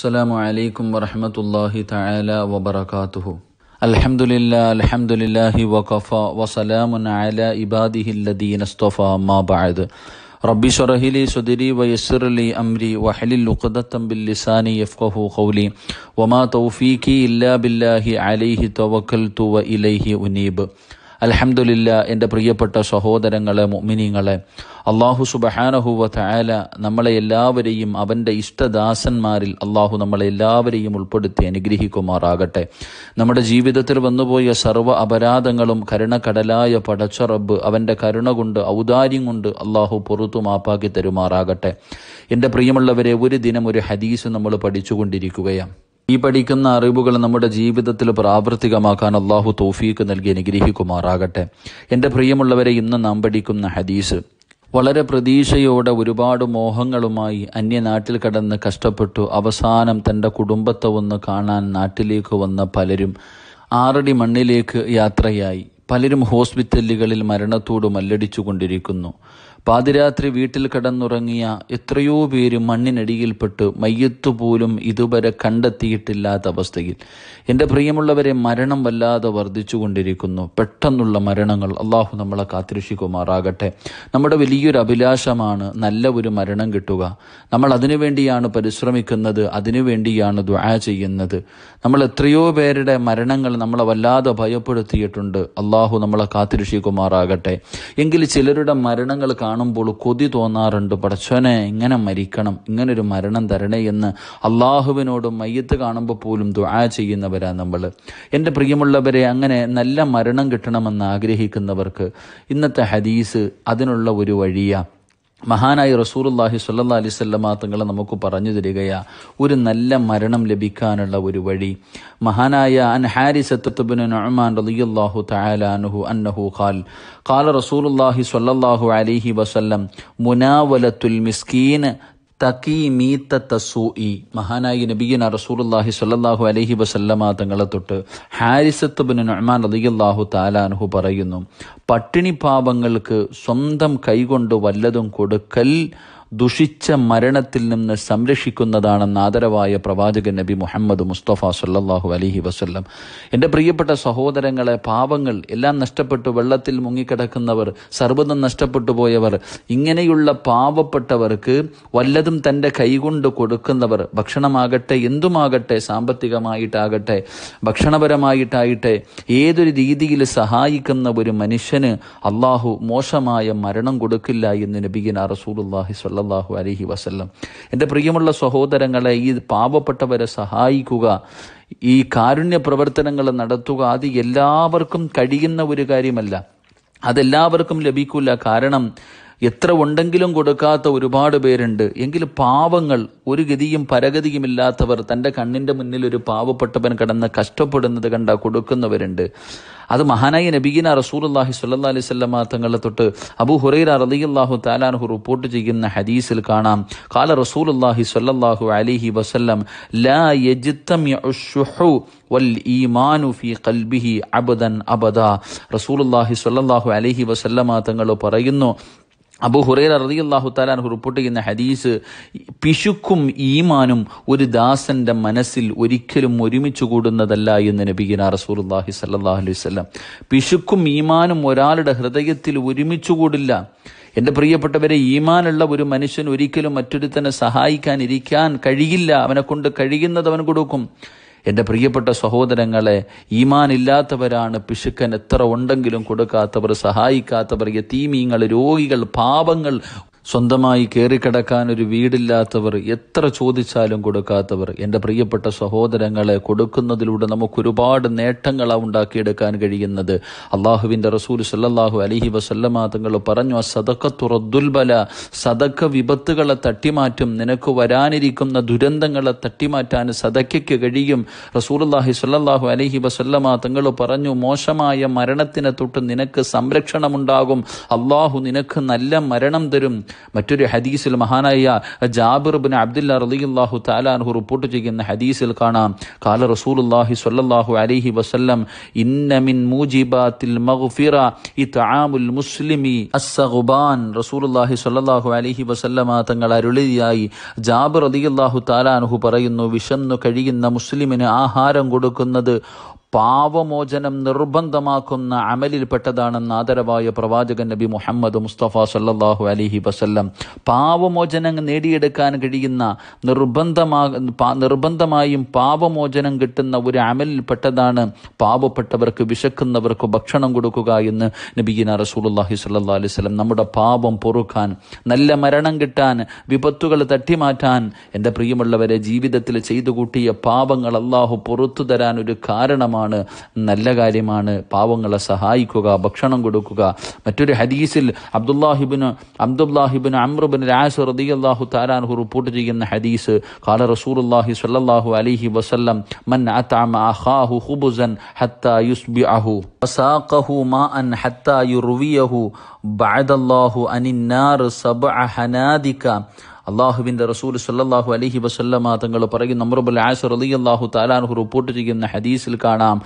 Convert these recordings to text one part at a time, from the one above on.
السلام عليكم ورحمة الله تعالى وبركاته الحمد لله الحمد لله وكفى وسلام على عباده الذين اصطفى ما بعد ربي شرح لي صدري ويسر لي أمري وحلل عقدة باللسان يفقه قولي وما توفيقي إلا بالله عليه توكلت وإليه أنيب അലഹമുല്ല എൻ്റെ പ്രിയപ്പെട്ട സഹോദരങ്ങളെ മുമിനിങ്ങളെ അള്ളാഹു സുബഹാനഹുവ തയാല നമ്മളെ എല്ലാവരെയും അവൻ്റെ ഇഷ്ടദാസന്മാരിൽ അള്ളാഹു നമ്മളെ എല്ലാവരെയും ഉൾപ്പെടുത്തി അനുഗ്രഹിക്കുമാറാകട്ടെ നമ്മുടെ ജീവിതത്തിൽ വന്നുപോയ സർവ്വ അപരാധങ്ങളും കരുണക്കടലായ പടച്ചറബ് അവൻ്റെ കരുണ കൊണ്ട് ഔദാര്യം കൊണ്ട് അള്ളാഹു പുറത്തു മാപ്പാക്കി തരുമാറാകട്ടെ എൻ്റെ പ്രിയമുള്ളവരെ ഒരു ദിനം ഒരു ഹദീസ് നമ്മൾ പഠിച്ചുകൊണ്ടിരിക്കുകയാണ് ഈ പഠിക്കുന്ന അറിവുകൾ നമ്മുടെ ജീവിതത്തിൽ പ്രാവർത്തികമാക്കാൻ അള്ളാഹു തോഫീക്ക് നൽകി അനുഗ്രഹിക്കുമാറാകട്ടെ എൻ്റെ പ്രിയമുള്ളവരെ ഇന്ന് നാം പഠിക്കുന്ന ഹദീസ് വളരെ പ്രതീക്ഷയോടെ ഒരുപാട് മോഹങ്ങളുമായി അന്യനാട്ടിൽ കടന്ന് കഷ്ടപ്പെട്ടു അവസാനം തൻ്റെ കുടുംബത്തെ ഒന്ന് കാണാൻ നാട്ടിലേക്ക് വന്ന പലരും ആറടി മണ്ണിലേക്ക് യാത്രയായി പലരും ഹോസ്പിറ്റലുകളിൽ മരണത്തോട് മല്ലടിച്ചു കൊണ്ടിരിക്കുന്നു പാതിരാത്രി വീട്ടിൽ കടന്നുറങ്ങിയ എത്രയോ പേര് മണ്ണിനടിയിൽപ്പെട്ട് മയ്യത്ത് പോലും ഇതുവരെ കണ്ടെത്തിയിട്ടില്ലാത്ത അവസ്ഥയിൽ എൻ്റെ പ്രിയമുള്ളവരെ മരണം വല്ലാതെ വർദ്ധിച്ചുകൊണ്ടിരിക്കുന്നു പെട്ടെന്നുള്ള മരണങ്ങൾ അള്ളാഹു നമ്മളെ കാത്തിരക്ഷിക്കുമാറാകട്ടെ നമ്മുടെ വലിയൊരു അഭിലാഷമാണ് നല്ല ഒരു മരണം കിട്ടുക നമ്മൾ അതിനുവേണ്ടിയാണ് പരിശ്രമിക്കുന്നത് അതിനുവേണ്ടിയാണ് ദ്വാ ചെയ്യുന്നത് നമ്മൾ എത്രയോ പേരുടെ മരണങ്ങൾ നമ്മളെ വല്ലാതെ ഭയപ്പെടുത്തിയിട്ടുണ്ട് അള്ളാഹു നമ്മളെ കാത്തിരക്ഷിക്കുമാറാകട്ടെ എങ്കിൽ ചിലരുടെ മരണങ്ങൾ കാണും കാണുമ്പോൾ കൊതി തോന്നാറുണ്ട് പടച്ചോനെ ഇങ്ങനെ മരിക്കണം ഇങ്ങനൊരു മരണം തരണേ എന്ന് അള്ളാഹുവിനോട് മയ്യത്ത് കാണുമ്പോൾ പോലും ദുആ ചെയ്യുന്നവരാ നമ്മൾ എൻ്റെ പ്രിയമുള്ളവരെ അങ്ങനെ നല്ല മരണം കിട്ടണമെന്ന് ആഗ്രഹിക്കുന്നവർക്ക് ഇന്നത്തെ ഹദീസ് അതിനുള്ള ഒരു വഴിയാണ് മഹാനായി റസൂറുല്ലാഹി സല്ലാ അലിസ്വല്ലാ തങ്ങൾ നമുക്ക് പറഞ്ഞു തരികയാ ഒരു നല്ല മരണം ലഭിക്കാനുള്ള ഒരു വഴി മഹാനായ അൻ ഹാരിസത്തുബിൻ നഅ്മാൻ റളിയല്ലാഹു തആല അൻഹു അന്നഹു ഖാൽ ഖാല റസൂലുള്ളാഹി സ്വല്ലല്ലാഹു അലൈഹി വസല്ലം മുനാവലത്തുൽ മിസ്കീൻ തക്കി തസൂഇ മഹാനായി നബീന റസൂലുല്ലാഹി സല്ലാഹു അലഹി വസല്ലമ തങ്ങളെ തൊട്ട് ഹാരിസത്ത് ബിൻ നഹ്മാൻ അലിയല്ലാഹു താലാൻഹു പറയുന്നു പട്ടിണി പാപങ്ങൾക്ക് സ്വന്തം കൈകൊണ്ട് വല്ലതും കൊടുക്കൽ ദുഷിച്ച മരണത്തിൽ നിന്ന് സംരക്ഷിക്കുന്നതാണെന്ന് ആദരവായ പ്രവാചകൻ നബി മുഹമ്മദ് മുസ്തഫ സല്ലാഹു അലഹി വസ്ല്ലം എൻ്റെ പ്രിയപ്പെട്ട സഹോദരങ്ങളെ പാവങ്ങൾ എല്ലാം നഷ്ടപ്പെട്ടു വെള്ളത്തിൽ മുങ്ങിക്കിടക്കുന്നവർ സർവ്വതം നഷ്ടപ്പെട്ടു പോയവർ ഇങ്ങനെയുള്ള പാവപ്പെട്ടവർക്ക് വല്ലതും തൻ്റെ കൈകൊണ്ട് കൊടുക്കുന്നവർ ഭക്ഷണമാകട്ടെ എന്തുമാകട്ടെ സാമ്പത്തികമായിട്ടാകട്ടെ ഭക്ഷണപരമായിട്ടായിട്ടെ ഏതൊരു രീതിയിൽ സഹായിക്കുന്ന ഒരു മനുഷ്യന് അള്ളാഹു മോശമായ മരണം കൊടുക്കില്ല എന്ന് റസൂൽ അള്ളാഹി സ്വല്ല സല്ലാഹു അലഹി വസല്ലം എൻ്റെ പ്രിയമുള്ള സഹോദരങ്ങളെ ഈ പാവപ്പെട്ടവരെ സഹായിക്കുക ഈ കാരുണ്യ പ്രവർത്തനങ്ങൾ നടത്തുക അത് എല്ലാവർക്കും കഴിയുന്ന ഒരു കാര്യമല്ല അതെല്ലാവർക്കും ലഭിക്കില്ല കാരണം എത്ര ഉണ്ടെങ്കിലും കൊടുക്കാത്ത ഒരുപാട് പേരുണ്ട് എങ്കിൽ പാവങ്ങൾ ഒരു ഗതിയും പരഗതിയുമില്ലാത്തവർ തൻ്റെ കണ്ണിൻ്റെ മുന്നിൽ ഒരു പാവപ്പെട്ടവൻ കിടന്ന് കഷ്ടപ്പെടുന്നത് കണ്ട കൊടുക്കുന്നവരുണ്ട് അത് മഹാനായി നബീന റസൂലല്ലാഹി സുല്ലാ അലൈഹി സ്വല്ലമ്മ തങ്ങളെ തൊട്ട് അബു ഹുറൈറ റലിയല്ലാഹു താലാൻഹു റിപ്പോർട്ട് ചെയ്യുന്ന ഹദീസിൽ കാണാം കാല റസൂലുല്ലാഹി സ്വല്ലല്ലാഹു അലിഹി വസല്ലം ലാ യജ്തമിഉശുഹു വൽ അബദൻ അബദ റസൂലുല്ലാഹി സ്വല്ലല്ലാഹു അലൈഹി വസല്ലമ തങ്ങൾ പറയുന്നു അബു ഹുറൈർ അറിയാഹു താലാൻ റിപ്പോർട്ട് ചെയ്യുന്ന ഹദീസ് പിശുക്കും ഈമാനും ഒരു ദാസന്റെ മനസ്സിൽ ഒരിക്കലും ഒരുമിച്ച് കൂടുന്നതല്ല എന്ന് നബിഗിന റസൂർല്ലാഹി സല്ലാഹു അലൈഹി വല്ലം പിശുക്കും ഈമാനും ഒരാളുടെ ഹൃദയത്തിൽ ഒരുമിച്ച് കൂടില്ല എൻ്റെ പ്രിയപ്പെട്ടവരെ ഈമാനുള്ള ഒരു മനുഷ്യൻ ഒരിക്കലും മറ്റൊരുത്തനെ സഹായിക്കാൻ ഇരിക്കാൻ കഴിയില്ല അവനെ കൊണ്ട് കഴിയുന്നത് അവൻ കൊടുക്കും എൻ്റെ പ്രിയപ്പെട്ട സഹോദരങ്ങളെ ഈമാനില്ലാത്തവരാണ് പിശുക്കൻ എത്ര ഉണ്ടെങ്കിലും കൊടുക്കാത്തവർ സഹായിക്കാത്തവർ യതീമീങ്ങൾ രോഗികൾ പാപങ്ങൾ സ്വന്തമായി കയറിക്കിടക്കാൻ ഒരു വീടില്ലാത്തവർ എത്ര ചോദിച്ചാലും കൊടുക്കാത്തവർ എൻ്റെ പ്രിയപ്പെട്ട സഹോദരങ്ങളെ കൊടുക്കുന്നതിലൂടെ നമുക്കൊരുപാട് നേട്ടങ്ങളാണ് ഉണ്ടാക്കിയെടുക്കാൻ കഴിയുന്നത് അള്ളാഹുവിൻ്റെ റസൂൽ സല്ലാഹു അലഹി വസല്ലമാ തങ്ങൾ പറഞ്ഞു ആ സതക്ക തുറദ്ദുൽബല സതക്ക വിപത്തുകളെ തട്ടിമാറ്റും നിനക്ക് വരാനിരിക്കുന്ന ദുരന്തങ്ങളെ തട്ടിമാറ്റാൻ സദക്കയ്ക്ക് കഴിയും റസൂലുല്ലാഹി സല്ലാഹു അലഹി വസല്ലമാ തങ്ങൾ പറഞ്ഞു മോശമായ മരണത്തിനെ തൊട്ട് നിനക്ക് സംരക്ഷണമുണ്ടാകും അള്ളാഹു നിനക്ക് നല്ല മരണം തരും മറ്റൊരു ഹദീസിൽ മഹാനായ ജാബിർബിൻ അബ്ദുല്ല റലിയുല്ലാഹു താലാൻഹു റിപ്പോർട്ട് ചെയ്യുന്ന ഹദീസിൽ കാണാം കാല റസൂലുല്ലാഹി സ്വല്ലാഹു അലൈഹി വസല്ലം ഇന്നമിൻ മൂജിബാത്തിൽ മഗ്ഫിറ ഇതാമുൽ മുസ്ലിമി അസ്സഗുബാൻ റസൂലുല്ലാഹി സ്വല്ലല്ലാഹു അലൈഹി വസല്ലമ തങ്ങൾ അരുളിയായി ജാബിർ റളിയല്ലാഹു തആലാൻഹു പറയുന്നു വിശന്നു കഴിയുന്ന മുസ്ലിമിന് ആഹാരം കൊടുക്കുന്നത് പാവമോചനം നിർബന്ധമാക്കുന്ന അമലിൽപ്പെട്ടതാണെന്ന് ആദരവായ പ്രവാചകൻ നബി മുഹമ്മദ് മുസ്തഫ സല്ലാഹു അലിഹി വസല്ലം പാവമോചനം നേടിയെടുക്കാൻ കഴിയുന്ന നിർബന്ധമാ നിർബന്ധമായും പാവമോചനം കിട്ടുന്ന ഒരു അമലിൽപ്പെട്ടതാണ് പാവപ്പെട്ടവർക്ക് വിശക്കുന്നവർക്ക് ഭക്ഷണം കൊടുക്കുക എന്ന് നബീന റസൂലുല്ലാഹി സല്ലാ അലൈഹി സ്വലം നമ്മുടെ പാപം പൊറുക്കാൻ നല്ല മരണം കിട്ടാൻ വിപത്തുകൾ തട്ടിമാറ്റാൻ എൻ്റെ പ്രിയമുള്ളവരെ ജീവിതത്തിൽ ചെയ്തു കൂട്ടിയ പാപങ്ങൾ അള്ളാഹു പുറത്തു തരാൻ ഒരു കാരണമാണ് കാര്യമാണ് നല്ല കാര്യമാണ് പാവങ്ങളെ സഹായിക്കുക ഭക്ഷണം കൊടുക്കുക മറ്റൊരു ഹദീസിൽ അബ്ദുല്ലാഹിബിന് അബ്ദുല്ലാഹിബിന് അമ്രുബിൻ രാസ് റതി അള്ളാഹു താരാൻഹു റിപ്പോർട്ട് ചെയ്യുന്ന ഹദീസ് കാല റസൂലുല്ലാഹി സല്ലാഹു അലിഹി വസല്ലം മൻ അതാമ അഖാഹു ഹുബുസൻ വസാഖഹു മാഅൻ യുർവിയഹു ബഅദല്ലാഹു അനിന്നാർ സബ്അ ഹനാദിക അള്ളാഹുബിന്റെ റസൂൽ സല്ലാഹു അലഹി വസല്ലമ തങ്ങൾ പറയും അമ്രുബുൽ ആസ് അലി അള്ളാഹു താലാൻഹു റിപ്പോർട്ട് ചെയ്യുന്ന ഹദീസിൽ കാണാം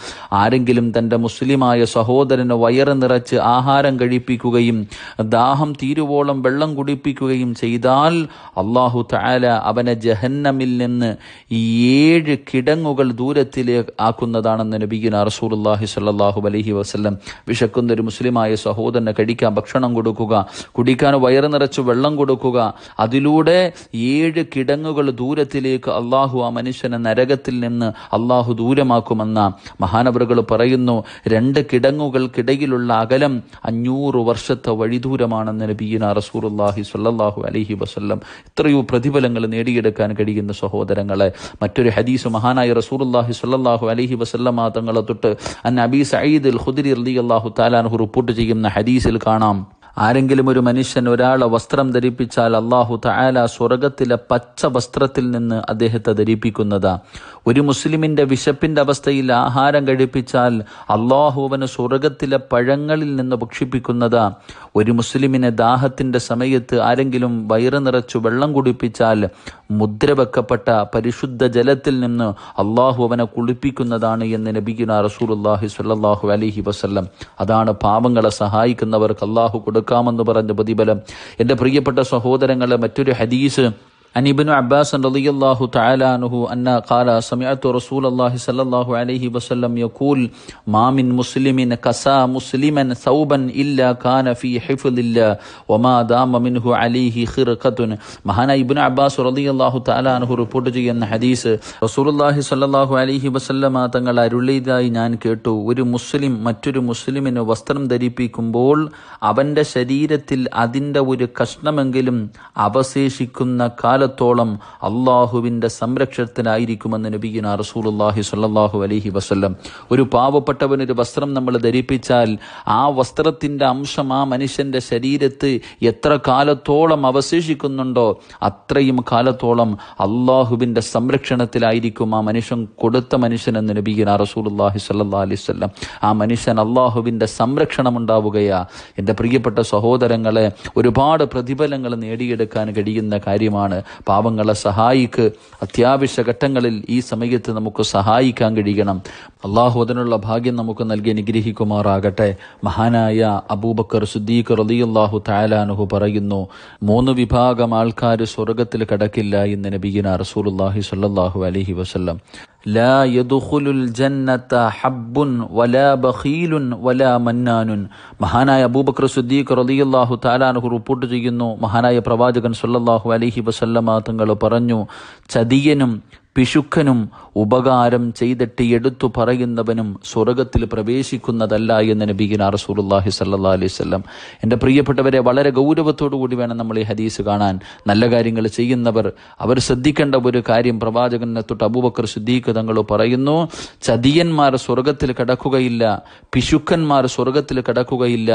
ആരെങ്കിലും തന്റെ മുസ്ലിമായ സഹോദരന് വയറ് നിറച്ച് ആഹാരം കഴിപ്പിക്കുകയും ദാഹം തീരുവോളം വെള്ളം കുടിപ്പിക്കുകയും ചെയ്താൽ അള്ളാഹു താല അവനെ ജഹന്നമിൽ നിന്ന് ഏഴ് കിടങ്ങുകൾ ദൂരത്തിലേക്ക് ആക്കുന്നതാണെന്ന് നബീന റസൂൽ അള്ളാഹി സല്ലാഹു അലഹി വസ്ല്ലം വിശക്കുന്ന ഒരു മുസ്ലിമായ സഹോദരനെ കഴിക്കാൻ ഭക്ഷണം കൊടുക്കുക കുടിക്കാൻ വയറ് നിറച്ച് വെള്ളം കൊടുക്കുക അതിലൂടെ അവിടെ ഏഴ് കിടങ്ങുകൾ ദൂരത്തിലേക്ക് അള്ളാഹു ആ മനുഷ്യനെ നരകത്തിൽ നിന്ന് അള്ളാഹു ദൂരമാക്കുമെന്ന മഹാനവറുകൾ പറയുന്നു രണ്ട് കിടങ്ങുകൾക്കിടയിലുള്ള അകലം അഞ്ഞൂറ് വർഷത്തെ വഴിദൂരമാണെന്ന് നബീന റസൂർഹി സല്ലാഹു അലഹി വസ്ല്ലം ഇത്രയോ പ്രതിഫലങ്ങൾ നേടിയെടുക്കാൻ കഴിയുന്ന സഹോദരങ്ങളെ മറ്റൊരു ഹദീസ് മഹാനായ റസൂറുല്ലാഹി സല്ലാഹു അലഹി വസ്ല്ലം തങ്ങളെ തൊട്ട് അൻ അബി സയ്യിദ് അൽ ഖുദരി അലി അള്ളാഹു താലാൻഹു റിപ്പോർട്ട് ചെയ്യുന്ന ഹദീസിൽ കാണാം ആരെങ്കിലും ഒരു മനുഷ്യൻ ഒരാളെ വസ്ത്രം ധരിപ്പിച്ചാൽ അള്ളാഹു തആല സ്വർഗത്തിലെ പച്ച വസ്ത്രത്തിൽ നിന്ന് അദ്ദേഹത്തെ ധരിപ്പിക്കുന്നതാ ഒരു മുസ്ലിമിൻ്റെ വിശപ്പിൻ്റെ അവസ്ഥയിൽ ആഹാരം കഴിപ്പിച്ചാൽ അള്ളാഹുവന് സ്വർഗത്തിലെ പഴങ്ങളിൽ നിന്ന് ഭക്ഷിപ്പിക്കുന്നത് ഒരു മുസ്ലിമിനെ ദാഹത്തിൻ്റെ സമയത്ത് ആരെങ്കിലും വയറ് നിറച്ചു വെള്ളം കുടിപ്പിച്ചാൽ മുദ്ര വെക്കപ്പെട്ട പരിശുദ്ധ ജലത്തിൽ നിന്ന് അള്ളാഹു അവനെ കുളിപ്പിക്കുന്നതാണ് എന്ന് നബിഗുന അള്ളാഹി സ്വല്ലാഹു അലഹി വസ്ല്ലം അതാണ് പാവങ്ങളെ സഹായിക്കുന്നവർക്ക് അള്ളാഹു കൊടുക്കാമെന്ന് പറഞ്ഞ പ്രതിഫലം എൻ്റെ പ്രിയപ്പെട്ട സഹോദരങ്ങളെ മറ്റൊരു ഹദീസ് عن ابن عباس رضي الله تعالى عنه أن قال سمعت رسول الله صلى الله عليه وسلم يقول ما من مسلم كسى مسلما ثوبا إلا كان في حفظ الله وما دام منه عليه خرقة مهانا ابن عباس رضي الله تعالى عنه റിപ്പോർട്ട് ചെയ്യുന്ന ഹദീസ് റസൂലുല്ലാഹി സല്ലാഹു അലഹി വസല്ലമ തങ്ങൾ അരുളിയതായി ഞാൻ കേട്ടു ഒരു മുസ്ലിം മറ്റൊരു മുസ്ലിമിന് വസ്ത്രം ധരിപ്പിക്കുമ്പോൾ അവൻ്റെ ശരീരത്തിൽ അതിൻ്റെ ഒരു കഷ്ണമെങ്കിലും അവശേഷിക്കുന്ന കാല കാലത്തോളം അള്ളാഹുവിൻ്റെ സംരക്ഷണത്തിലായിരിക്കുമെന്ന് നബീന റസൂലുല്ലാഹി സ്വല്ലാഹു അലഹി വസ്ല്ലം ഒരു പാവപ്പെട്ടവനൊരു വസ്ത്രം നമ്മൾ ധരിപ്പിച്ചാൽ ആ വസ്ത്രത്തിൻ്റെ അംശം ആ മനുഷ്യൻ്റെ ശരീരത്ത് എത്ര കാലത്തോളം അവശേഷിക്കുന്നുണ്ടോ അത്രയും കാലത്തോളം അള്ളാഹുവിൻ്റെ സംരക്ഷണത്തിലായിരിക്കും ആ മനുഷ്യൻ കൊടുത്ത മനുഷ്യനെന്ന് നബീന റസൂലുല്ലാഹി സ്വല്ലാ അലൈഹി വല്ലം ആ മനുഷ്യൻ അള്ളാഹുവിൻ്റെ സംരക്ഷണം ഉണ്ടാവുകയാ എൻ്റെ പ്രിയപ്പെട്ട സഹോദരങ്ങളെ ഒരുപാട് പ്രതിഫലങ്ങൾ നേടിയെടുക്കാൻ കഴിയുന്ന കാര്യമാണ് പാവങ്ങളെ സഹായിക്ക് അത്യാവശ്യ ഘട്ടങ്ങളിൽ ഈ സമയത്ത് നമുക്ക് സഹായിക്കാൻ കഴിയണം അള്ളാഹു അതിനുള്ള ഭാഗ്യം നമുക്ക് നൽകി അനുഗ്രഹിക്കുമാറാകട്ടെ മഹാനായ അബൂബക്കർ സുദ്ദീഖ് റലിയുല്ലാഹു തായാലുഹു പറയുന്നു മൂന്ന് വിഭാഗം ആൾക്കാർ സ്വർഗത്തിൽ കടക്കില്ല എന്ന് നബീന റസൂലുല്ലാഹി സല്ലാഹു അലഹി വസ്ല്ലം ലാ യദുഖുലുൽ ജന്നത്ത ഹബ്ബുൻ വലാ ബഖീലുൻ വലാ മന്നാനുൻ മഹാനായ അബൂബക്കർ സുദ്ദീഖ് റളിയല്ലാഹു താലാനുഹു റിപ്പോർട്ട് ചെയ്യുന്നു മഹാനായ പ്രവാചകൻ സല്ലല്ലാഹു അലൈഹി വസല്ലമ തങ്ങൾ പറഞ്ഞു ചതിയനും പിശുക്കനും ഉപകാരം ചെയ്തിട്ട് എടുത്തു പറയുന്നവനും സ്വർഗത്തിൽ പ്രവേശിക്കുന്നതല്ല എന്ന് നബീന റസൂലുല്ലാഹി സല്ലാ അലൈവല്ലം എൻ്റെ പ്രിയപ്പെട്ടവരെ വളരെ ഗൗരവത്തോടു കൂടി വേണം നമ്മൾ ഈ ഹദീസ് കാണാൻ നല്ല കാര്യങ്ങൾ ചെയ്യുന്നവർ അവർ ശ്രദ്ധിക്കേണ്ട ഒരു കാര്യം പ്രവാചകനെ തൊട്ട് അബൂബക്കർ സിദ്ദീഖ് തങ്ങൾ പറയുന്നു ചതിയന്മാർ സ്വർഗത്തിൽ കിടക്കുകയില്ല പിശുക്കന്മാർ സ്വർഗത്തിൽ കിടക്കുകയില്ല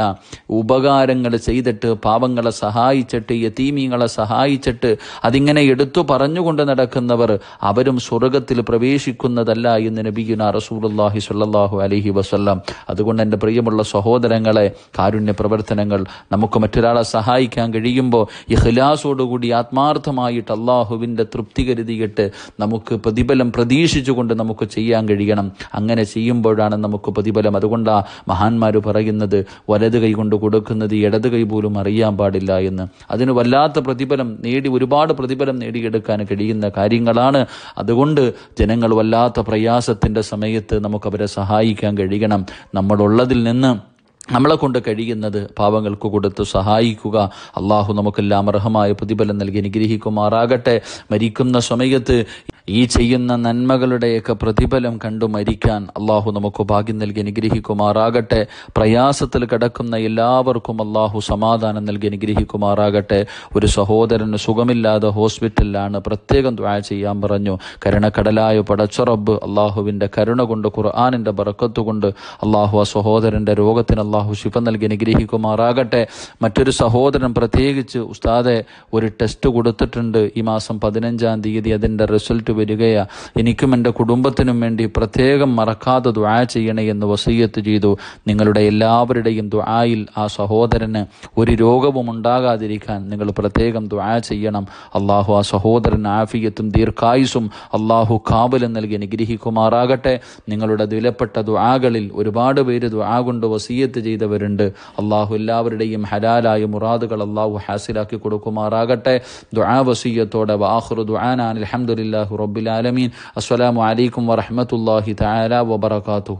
ഉപകാരങ്ങൾ ചെയ്തിട്ട് പാവങ്ങളെ സഹായിച്ചിട്ട് യതീമീങ്ങളെ സഹായിച്ചിട്ട് അതിങ്ങനെ എടുത്തു പറഞ്ഞുകൊണ്ട് നടക്കുന്നവർ അവരും ഒരിക്കലും സ്വർഗത്തിൽ പ്രവേശിക്കുന്നതല്ല എന്ന് നബിയുന റസൂലുല്ലാഹി സല്ലാഹു അലഹി വസ്ല്ലാം അതുകൊണ്ട് എൻ്റെ പ്രിയമുള്ള സഹോദരങ്ങളെ കാരുണ്യ പ്രവർത്തനങ്ങൾ നമുക്ക് മറ്റൊരാളെ സഹായിക്കാൻ കഴിയുമ്പോൾ ഹിലാസോടുകൂടി ആത്മാർത്ഥമായിട്ട് അള്ളാഹുവിൻ്റെ തൃപ്തി കരുതിയിട്ട് നമുക്ക് പ്രതിഫലം പ്രതീക്ഷിച്ചുകൊണ്ട് നമുക്ക് ചെയ്യാൻ കഴിയണം അങ്ങനെ ചെയ്യുമ്പോഴാണ് നമുക്ക് പ്രതിഫലം അതുകൊണ്ടാണ് മഹാന്മാർ പറയുന്നത് വലത് കൈ കൊണ്ട് കൊടുക്കുന്നത് ഇടത് കൈ പോലും അറിയാൻ പാടില്ല എന്ന് അതിന് വല്ലാത്ത പ്രതിഫലം നേടി ഒരുപാട് പ്രതിഫലം നേടിയെടുക്കാൻ കഴിയുന്ന കാര്യങ്ങളാണ് അതുകൊണ്ട് ജനങ്ങൾ വല്ലാത്ത പ്രയാസത്തിൻ്റെ സമയത്ത് നമുക്കവരെ സഹായിക്കാൻ കഴിയണം നമ്മളുള്ളതിൽ നിന്ന് നമ്മളെ കൊണ്ട് കഴിയുന്നത് പാവങ്ങൾക്ക് കൊടുത്ത് സഹായിക്കുക അള്ളാഹു നമുക്കെല്ലാം അർഹമായ പ്രതിഫലം നൽകി അനുഗ്രഹിക്കുമാറാകട്ടെ മരിക്കുന്ന സമയത്ത് ഈ ചെയ്യുന്ന നന്മകളുടെയൊക്കെ പ്രതിഫലം കണ്ടു മരിക്കാൻ അള്ളാഹു നമുക്ക് ഭാഗ്യം നൽകി അനുഗ്രഹിക്കുമാറാകട്ടെ പ്രയാസത്തിൽ കിടക്കുന്ന എല്ലാവർക്കും അള്ളാഹു സമാധാനം നൽകി അനുഗ്രഹിക്കുമാറാകട്ടെ ഒരു സഹോദരന് സുഖമില്ലാതെ ഹോസ്പിറ്റലിലാണ് പ്രത്യേകം ദ്വാ ചെയ്യാൻ പറഞ്ഞു കരുണക്കടലായ പടച്ചുറബ് അള്ളാഹുവിൻ്റെ കരുണ കൊണ്ട് ഖുർആാനിൻ്റെ ബറക്കത്ത് കൊണ്ട് അള്ളാഹു ആ സഹോദരൻ്റെ രോഗത്തിന് അള്ളാഹു ശിഫ നൽകി അനുഗ്രഹിക്കുമാറാകട്ടെ മറ്റൊരു സഹോദരൻ പ്രത്യേകിച്ച് ഉസ്താദെ ഒരു ടെസ്റ്റ് കൊടുത്തിട്ടുണ്ട് ഈ മാസം പതിനഞ്ചാം തീയതി അതിൻ്റെ റിസൾട്ട് വരികയാണ് എനിക്കും എൻ്റെ കുടുംബത്തിനും വേണ്ടി പ്രത്യേകം മറക്കാതെ ദ്വാ ചെയ്യണേ എന്ന് വസീയത്ത് ചെയ്തു നിങ്ങളുടെ എല്ലാവരുടെയും ദ്വായിൽ ആ സഹോദരന് ഒരു രോഗവും ഉണ്ടാകാതിരിക്കാൻ നിങ്ങൾ പ്രത്യേകം ദ്വാ ചെയ്യണം അള്ളാഹു ആ സഹോദരൻ ആഫിയത്തും ദീർഘായുസും അള്ളാഹു കാബലും നൽകി അനുഗ്രഹിക്കുമാറാകട്ടെ നിങ്ങളുടെ വിലപ്പെട്ട ദ്വാകളിൽ ഒരുപാട് പേര് ദ്വാ കൊണ്ട് വസീയത്ത് ചെയ്തവരുണ്ട് അള്ളാഹു എല്ലാവരുടെയും ഹലാലായ മുറാദുകൾ അള്ളാഹു ഹാസിലാക്കി കൊടുക്കുമാറാകട്ടെ ദ്വാ വസീയത്തോടെ വാഹുറു ദ്വാനാൻ അലഹമുല്ലാഹു رب العالمين السلام عليكم ورحمة الله تعالى وبركاته